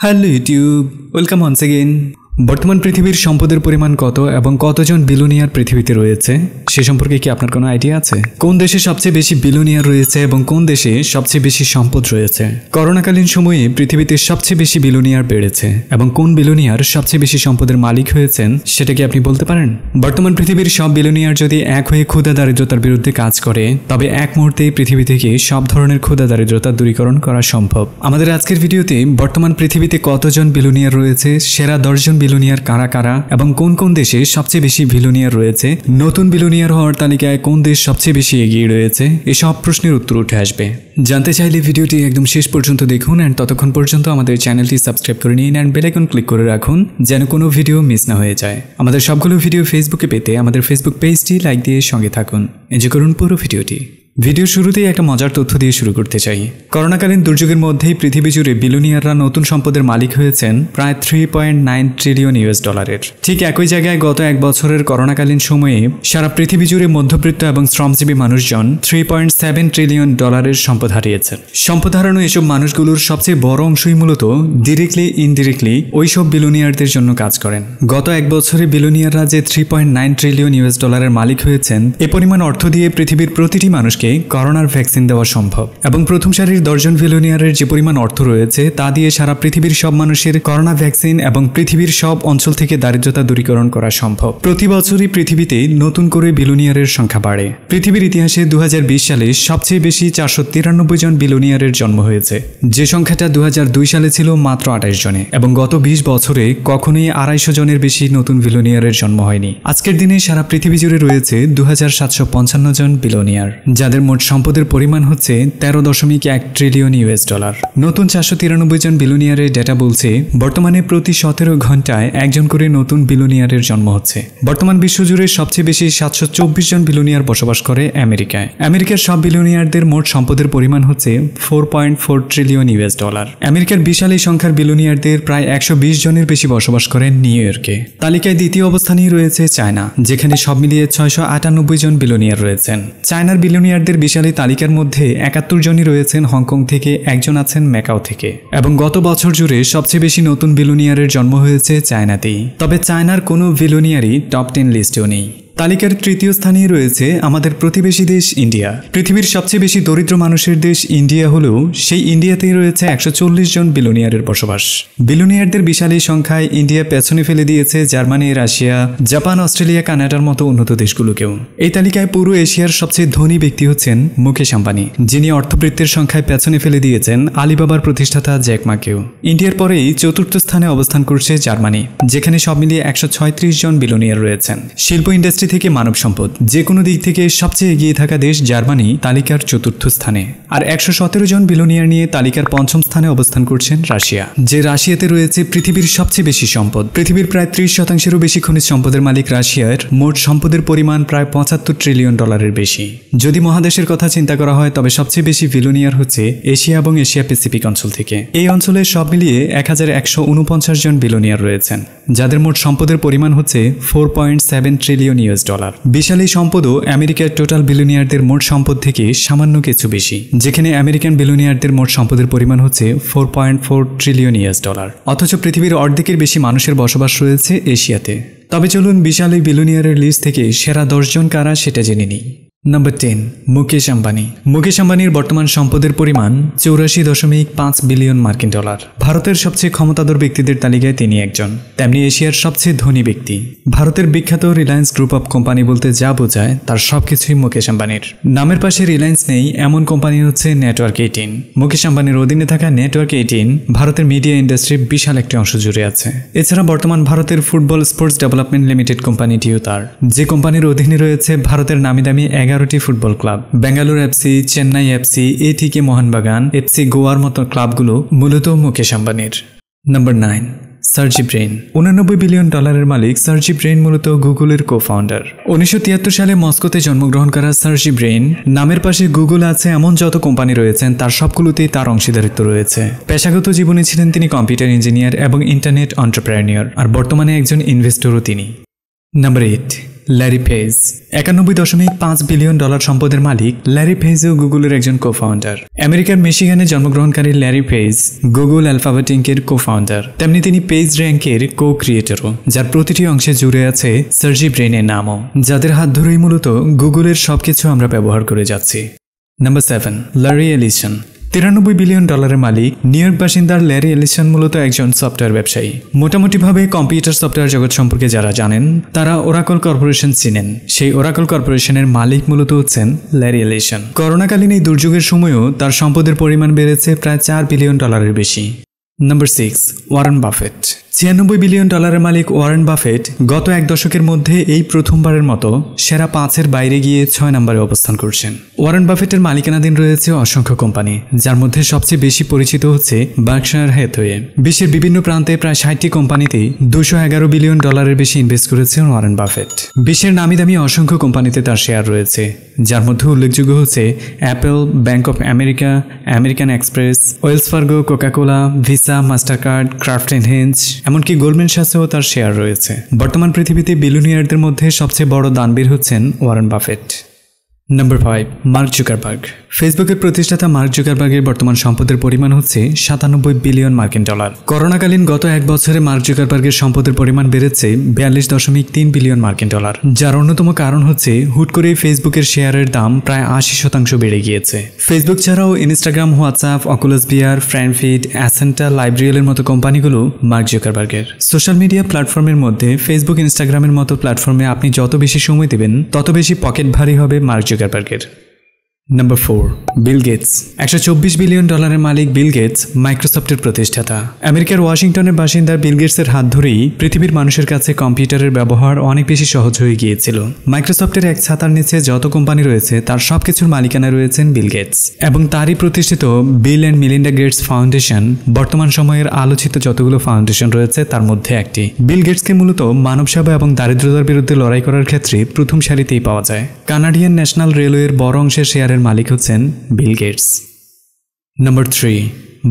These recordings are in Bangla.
Hello YouTube, welcome once again. বর্তমান পৃথিবীর সম্পদের পরিমাণ কত এবং কতজন বিলুনিয়ার পৃথিবীতে রয়েছে সে সম্পর্কে কি আপনার কোনো আইডিয়া আছে কোন দেশে সবচেয়ে বেশি বিলুনিয়ার রয়েছে এবং কোন দেশে সবচেয়ে বেশি সম্পদ রয়েছে করোনাকালীন সময়ে পৃথিবীতে সবচেয়ে বেশি বিলুনিয়ার বেড়েছে এবং কোন বিলুনিয়ার সবচেয়ে বেশি সম্পদের মালিক হয়েছেন সেটা কি আপনি বলতে পারেন বর্তমান পৃথিবীর সব বিলুনিয়ার যদি এক হয়ে ক্ষুদা দারিদ্রতার বিরুদ্ধে কাজ করে তবে এক মুহূর্তেই পৃথিবী থেকে সব ধরনের ক্ষুদা দারিদ্রতা দূরীকরণ করা সম্ভব আমাদের আজকের ভিডিওতে বর্তমান পৃথিবীতে কতজন বিলুনিয়ার রয়েছে সেরা দশজন বিলোনিয়ার কারা কারা এবং কোন কোন দেশে সবচেয়ে বেশি ভিলোনিয়ার রয়েছে নতুন বিলোনিয়ার হওয়ার তালিকায় কোন দেশ সবচেয়ে বেশি এগিয়ে রয়েছে এসব প্রশ্নের উত্তর উঠে আসবে জানতে চাইলে ভিডিওটি একদম শেষ পর্যন্ত দেখুন অ্যান্ড ততক্ষণ পর্যন্ত আমাদের চ্যানেলটি সাবস্ক্রাইব করে নিন অ্যান্ড বেলাইকন ক্লিক করে রাখুন যেন কোনো ভিডিও মিস না হয়ে যায় আমাদের সবগুলো ভিডিও ফেসবুকে পেতে আমাদের ফেসবুক পেজটি লাইক দিয়ে সঙ্গে থাকুন এনজয় করুন পুরো ভিডিওটি ভিডিও শুরুতেই একটা মজার তথ্য দিয়ে শুরু করতে চাই করোনাকালীন দুর্যোগের মধ্যেই পৃথিবী জুড়ে বিলুনিয়াররা নতুন সম্পদের মালিক হয়েছেন প্রায় three point nine trillion US ডলারের ঠিক একই জায়গায় গত এক বছরের করোনাকালীন সময়ে সারা পৃথিবী জুড়ে মধ্যবৃত্ত এবং শ্রমজীবী মানুষজন থ্রি পয়েন্ট সেভেন ট্রিলিয়ন ডলারের সম্পদ হারিয়েছেন সম্পদ হারানো এসব মানুষগুলোর সবচেয়ে বড় অংশই মূলত ডিরেক্টলি ইনডিরেক্টলি ওইসব বিলুনিয়ারদের জন্য কাজ করেন গত এক বছরে বিলুনিয়াররা যে three point nine trillion US ডলারের মালিক হয়েছেন এ পরিমাণ অর্থ দিয়ে পৃথিবীর প্রতিটি মানুষকে মানুষকে করোনার ভ্যাকসিন দেওয়া সম্ভব এবং প্রথম সারির দশজন ভিলোনিয়ারের যে পরিমাণ অর্থ রয়েছে তা দিয়ে সারা পৃথিবীর সব মানুষের করোনা ভ্যাকসিন এবং পৃথিবীর সব অঞ্চল থেকে দারিদ্রতা দূরীকরণ করা সম্ভব প্রতি বছরই পৃথিবীতে নতুন করে বিলোনিয়ারের সংখ্যা বাড়ে পৃথিবীর ইতিহাসে দু সালে সবচেয়ে বেশি চারশো তিরানব্বই জন বিলোনিয়ারের জন্ম হয়েছে যে সংখ্যাটা দু সালে ছিল মাত্র আঠাশ জনে এবং গত ২০ বছরে কখনোই আড়াইশো জনের বেশি নতুন বিলোনিয়ারের জন্ম হয়নি আজকের দিনে সারা পৃথিবী জুড়ে রয়েছে দু জন বিলোনিয়ার যাদের তাদের মোট সম্পদের পরিমাণ হচ্ছে তেরো দশমিক এক ট্রিলিয়ন ইউএস ডলার নতুন চারশো তিরানব্বই জন বিলোনিয়ারের ডেটা বলছে বর্তমানে প্রতি সতেরো ঘন্টায় একজন করে নতুন বিলোনিয়ারের জন্ম হচ্ছে বর্তমান বিশ্বজুড়ে সবচেয়ে বেশি সাতশো চব্বিশ জন বিলোনিয়ার বসবাস করে আমেরিকায় আমেরিকার সব বিলোনিয়ারদের মোট সম্পদের পরিমাণ হচ্ছে four point four trillion US dollar আমেরিকার বিশাল এই সংখ্যার বিলোনিয়ারদের প্রায় একশো বিশ জনের বেশি বসবাস করেন নিউ ইয়র্কে তালিকায় দ্বিতীয় অবস্থানেই রয়েছে চায়না যেখানে সব মিলিয়ে ছয়শো আটানব্বই জন বিলোনিয়ার রয়েছেন চায়নার বিলোনিয়ার ক্রিকেটারদের বিশাল তালিকার মধ্যে একাত্তর জনই রয়েছেন হংকং থেকে একজন আছেন ম্যাকাও থেকে এবং গত বছর জুড়ে সবচেয়ে বেশি নতুন বিলুনিয়ারের জন্ম হয়েছে চায়নাতেই তবে চায়নার কোনো বিলুনিয়ারই টপ টেন লিস্টেও নেই তালিকার তৃতীয় স্থানে রয়েছে আমাদের প্রতিবেশী দেশ ইন্ডিয়া পৃথিবীর সবচেয়ে বেশি দরিদ্র মানুষের দেশ ইন্ডিয়া হলেও সেই ইন্ডিয়াতেই রয়েছে একশো জন বিলোনিয়ারের বসবাস বিলোনিয়ারদের বিশাল এই সংখ্যায় ইন্ডিয়া পেছনে ফেলে দিয়েছে জার্মানি রাশিয়া জাপান অস্ট্রেলিয়া কানাডার মতো উন্নত দেশগুলোকেও এই তালিকায় পুরো এশিয়ার সবচেয়ে ধনী ব্যক্তি হচ্ছেন মুকেশ আম্বানি যিনি অর্থবৃত্তের সংখ্যায় পেছনে ফেলে দিয়েছেন আলিবাবার প্রতিষ্ঠাতা জ্যাকমাকেও ইন্ডিয়ার পরেই চতুর্থ স্থানে অবস্থান করছে জার্মানি যেখানে সব মিলিয়ে একশো জন বিলোনিয়ার রয়েছেন শিল্প ইন্ডাস্ট্রি ইন্ডাস্ট্রি থেকে মানব সম্পদ যে কোনো দিক থেকে সবচেয়ে এগিয়ে থাকা দেশ জার্মানি তালিকার চতুর্থ স্থানে আর একশো জন বিলোনিয়ার নিয়ে তালিকার পঞ্চম স্থানে অবস্থান করছেন রাশিয়া যে রাশিয়াতে রয়েছে পৃথিবীর সবচেয়ে বেশি সম্পদ পৃথিবীর প্রায় ত্রিশ শতাংশেরও বেশি খনিজ সম্পদের মালিক রাশিয়ার মোট সম্পদের পরিমাণ প্রায় পঁচাত্তর ট্রিলিয়ন ডলারের বেশি যদি মহাদেশের কথা চিন্তা করা হয় তবে সবচেয়ে বেশি বিলোনিয়ার হচ্ছে এশিয়া এবং এশিয়া প্যাসিফিক অঞ্চল থেকে এই অঞ্চলে সব মিলিয়ে এক জন বিলোনিয়ার রয়েছেন যাদের মোট সম্পদের পরিমাণ হচ্ছে four point seven US dollar বিশাল এই সম্পদও আমেরিকার টোটাল বিলুনিয়ারদের মোট সম্পদ থেকে সামান্য কিছু বেশি যেখানে আমেরিকান বিলুনিয়ারদের মোট সম্পদের পরিমাণ হচ্ছে four point four trillion US dollar অথচ পৃথিবীর অর্ধেকের বেশি মানুষের বসবাস রয়েছে এশিয়াতে তবে চলুন বিশাল এই বিলুনিয়ারের লিস্ট থেকে সেরা দশজন কারা সেটা জেনে নিই নাম্বার টেন মুকেশ আম্বানি মুকেশ আম্বানির বর্তমান সম্পদের পরিমাণ চৌরাশি দশমিক পাঁচ বিলিয়ন মার্কিন ডলার ভারতের সবচেয়ে ক্ষমতাধর ব্যক্তিদের তালিকায় তিনি একজন তেমনি এশিয়ার সবচেয়ে ধনী ব্যক্তি ভারতের বিখ্যাত রিলায়েন্স গ্রুপ অফ কোম্পানি বলতে যা বোঝায় তার সবকিছুই মুকেশ আম্বানির নামের পাশে রিলায়েন্স নেই এমন কোম্পানি হচ্ছে নেটওয়ার্ক এইটিন মুকেশ আম্বানির অধীনে থাকা নেটওয়ার্ক এইটিন ভারতের মিডিয়া ইন্ডাস্ট্রির বিশাল একটি অংশ জুড়ে আছে এছাড়া বর্তমান ভারতের ফুটবল স্পোর্টস ডেভেলপমেন্ট লিমিটেড কোম্পানিটিও তার যে কোম্পানির অধীনে রয়েছে ভারতের নামি দামি এগারো এগারোটি football club Bengaluru FC Chennai FC এ থেকে মোহনবাগান এফসি গোয়ার মতো ক্লাবগুলো মূলত মুকেশ আম্বানির নম্বর নাইন সার্জি ব্রেইন উনানব্বই বিলিয়ন ডলারের মালিক সার্জি ব্রেইন মূলত গুগলের কো ফাউন্ডার উনিশশো সালে মস্কোতে জন্মগ্রহণ করা সার্জি ব্রেইন নামের পাশে গুগল আছে এমন যত কোম্পানি রয়েছেন তার সবগুলোতেই তার অংশীদারিত্ব রয়েছে পেশাগত জীবনে ছিলেন তিনি কম্পিউটার ইঞ্জিনিয়ার এবং ইন্টারনেট অন্টারপ্রেনিয়র আর বর্তমানে একজন ইনভেস্টরও তিনি নাম্বার এইট ল্যারি ফেজ একানব্বই দশমিক পাঁচ বিলিয়ন ডলার সম্পদের মালিক ল্যারি ফেজ ও গুগলের একজন কো ফাউন্ডার আমেরিকার মেশিগানে জন্মগ্রহণকারী ল্যারি ফেজ গুগল অ্যালফাবেট ইঙ্কের কো ফাউন্ডার তেমনি তিনি পেজ র্যাঙ্কের কো ক্রিয়েটরও যার প্রতিটি অংশে জুড়ে আছে সার্জি ব্রেনের নামও যাদের হাত ধরেই মূলত গুগলের সবকিছু আমরা ব্যবহার করে যাচ্ছি নাম্বার সেভেন লারি এলিসন তিরানব্বই বিলিয়ন ডলারের মালিক নিউ ইয়র্ক বাসিন্দার ল্যারি এলিসন মূলত একজন সফটওয়্যার ব্যবসায়ী মোটামুটিভাবে কম্পিউটার সফটওয়্যার জগৎ সম্পর্কে যারা জানেন তারা ওরাকল কর্পোরেশন চিনেন সেই ওরাকল কর্পোরেশনের মালিক মূলত হচ্ছেন ল্যারি এলিসন করোনাকালীন এই দুর্যোগের সময়ও তার সম্পদের পরিমাণ বেড়েছে প্রায় চার বিলিয়ন ডলারের বেশি নাম্বার সিক্স ওয়ারেন বাফেট ছিয়ানব্বই বিলিয়ন ডলারের মালিক ওয়ারেন বাফেট গত এক দশকের মধ্যে এই প্রথমবারের মতো সেরা পাঁচের বাইরে গিয়ে ছয় নম্বরে অবস্থান করছেন ওয়ারেন বাফেটের মালিকানাধীন রয়েছে অসংখ্য কোম্পানি যার মধ্যে সবচেয়ে বেশি পরিচিত হচ্ছে বার্কশায়ার হেথওয়ে বিশ্বের বিভিন্ন প্রান্তে প্রায় ষাটটি কোম্পানিতে দুশো এগারো বিলিয়ন ডলারের বেশি ইনভেস্ট করেছেন ওয়ারেন বাফেট বিশ্বের নামি দামি অসংখ্য কোম্পানিতে তার শেয়ার রয়েছে যার মধ্যে উল্লেখযোগ্য হচ্ছে Apple bank of America American Express Wells Fargo Coca Cola Visa Mastercard Kraft এনহেঞ্জ এমনকি গোল্ডম্যান সাসেও তার শেয়ার রয়েছে বর্তমান পৃথিবীতে বিলুনিয়ারদের মধ্যে সবচেয়ে বড় দানবীর হচ্ছেন Warren Buffett number five Mark Zuckerberg ফেসবুকের প্রতিষ্ঠাতা মার্ক জুকারবার্গের বর্তমান সম্পদের পরিমাণ হচ্ছে সাতানব্বই বিলিয়ন মার্কিন ডলার করোনাকালীন গত এক বছরে মার্ক জুকারবার্গের সম্পদের পরিমাণ বেড়েছে বিয়াল্লিশ দশমিক তিন বিলিয়ন মার্কিন ডলার যার অন্যতম কারণ হচ্ছে হুট করেই ফেসবুকের শেয়ারের দাম প্রায় আশি শতাংশ বেড়ে গিয়েছে ফেসবুক ছাড়াও ইনস্টাগ্রাম হোয়াটসঅ্যাপ অকুলাস বিয়ার ফ্র্যান্ডফিড অ্যাসেন্টা লাইব্রেরিয়ালের মতো কোম্পানিগুলো মার্ক জুকারবার্গের সোশ্যাল মিডিয়া প্ল্যাটফর্মের মধ্যে ফেসবুক ইনস্টাগ্রামের মতো প্ল্যাটফর্মে আপনি যত বেশি সময় দেবেন তত বেশি পকেট ভারী হবে Mark Zuckerberg el parquet number four Bill Gates একশো চব্বিশ বিলিয়ন ডলারের মালিক বিল গেটস মাইক্রোসফটের প্রতিষ্ঠাতা আমেরিকার ওয়াশিংটনের বাসিন্দা বিল গেটসের হাত ধরেই পৃথিবীর মানুষের কাছে কম্পিউটারের ব্যবহার অনেক বেশি সহজ হয়ে গিয়েছিল মাইক্রোসফটের এক ছাতার নিচে যত কোম্পানি রয়েছে তার সব কিছুর মালিকানা রয়েছেন বিল গেটস এবং তারই প্রতিষ্ঠিত Bill and Melinda Gates Foundation বর্তমান সময়ের আলোচিত যতগুলো ফাউন্ডেশন রয়েছে তার মধ্যে একটি বিল গেটসকে মূলত মানব সেবা এবং দারিদ্রতার বিরুদ্ধে লড়াই করার ক্ষেত্রে প্রথম সারিতেই পাওয়া যায় কানাডিয়ান ন্যাশনাল রেলওয়ের বড় অংশের শেয়ার বাজারের মালিক হচ্ছেন Bill Gates number three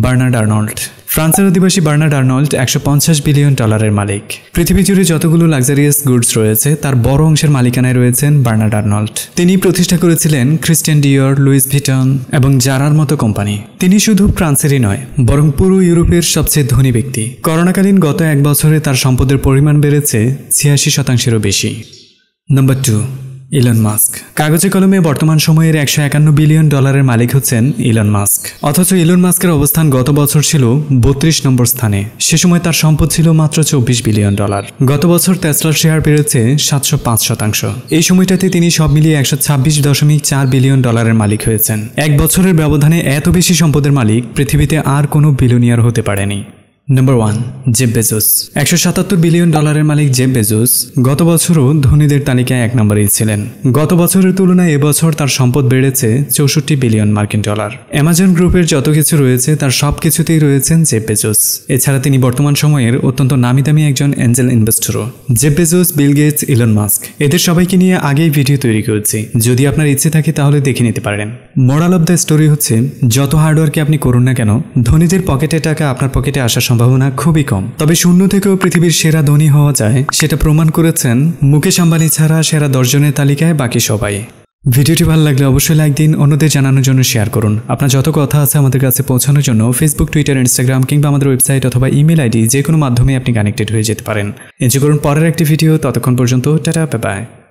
Bernard Arnault ফ্রান্সের অধিবাসী বার্নার্ড আর্নল্ড একশো পঞ্চাশ বিলিয়ন ডলারের মালিক পৃথিবী জুড়ে যতগুলো লাক্সারিয়াস গুডস রয়েছে তার বড় অংশের মালিকানায় রয়েছেন বার্নার্ড আর্নল্ড তিনি প্রতিষ্ঠা করেছিলেন ক্রিস্টিয়ান ডিওর লুইস ভিটন এবং জারার মতো কোম্পানি তিনি শুধু ফ্রান্সেরই নয় বরং পুরো ইউরোপের সবচেয়ে ধনী ব্যক্তি করোনাকালীন গত এক বছরে তার সম্পদের পরিমাণ বেড়েছে ছিয়াশি শতাংশেরও বেশি নম্বর টু ইলন মাস্ক কাগজে কলমে বর্তমান সময়ের একশো একান্ন বিলিয়ন ডলারের মালিক হচ্ছেন ইলন মাস্ক অথচ ইলন মাস্কের অবস্থান গত বছর ছিল বত্রিশ নম্বর স্থানে সে সময় তার সম্পদ ছিল মাত্র চব্বিশ বিলিয়ন ডলার গত বছর টেসলার শেয়ার বেড়েছে সাতশো পাঁচ শতাংশ এই সময়টাতে তিনি সব মিলিয়ে একশো ছাব্বিশ দশমিক চার বিলিয়ন ডলারের মালিক হয়েছেন এক বছরের ব্যবধানে এত বেশি সম্পদের মালিক পৃথিবীতে আর কোনো বিলোনিয়ার হতে পারেনি নম্বর ওয়ান জেব বেজোস একশো সাতাত্তর বিলিয়ন ডলারের মালিক জেব বেজোস গত বছরও ধনীদের তালিকায় এক নম্বরেই ছিলেন গত বছরের তুলনায় এবছর তার সম্পদ বেড়েছে চৌষট্টি বিলিয়ন মার্কিন ডলার অ্যামাজন গ্রুপের যত কিছু রয়েছে তার সব কিছুতেই রয়েছেন জেব বেজোস এছাড়া তিনি বর্তমান সময়ের অত্যন্ত নামিদামি একজন অ্যাঞ্জেল ইনভেস্টরও Jeff Bezos Bill Gates Elon Musk এদের সবাইকে নিয়ে আগেই ভিডিও তৈরি করেছি যদি আপনার ইচ্ছে থাকে তাহলে দেখে নিতে পারেন মোরাল অব দ্য স্টোরি হচ্ছে যত হার্ডওয়ার্কে আপনি করুন না কেন ধনীদের পকেটে টাকা আপনার পকেটে আসা সম্ভাবনা খুবই কম তবে শূন্য থেকেও পৃথিবীর সেরা ধনী হওয়া যায় সেটা প্রমাণ করেছেন মুকেশ আম্বানি ছাড়া সেরা দশজনের তালিকায় বাকি সবাই ভিডিওটি ভালো লাগলে অবশ্যই লাইক দিন অন্যদের জানানোর জন্য শেয়ার করুন আপনার যত কথা আছে আমাদের কাছে পৌঁছানোর জন্য ফেসবুক টুইটার ইনস্টাগ্রাম কিংবা আমাদের ওয়েবসাইট অথবা ইমেল আইডি যে কোনো মাধ্যমে আপনি কানেক্টেড হয়ে যেতে পারেন এনজি করুন পরের একটি ভিডিও ততক্ষণ পর্যন্ত টাটা বাই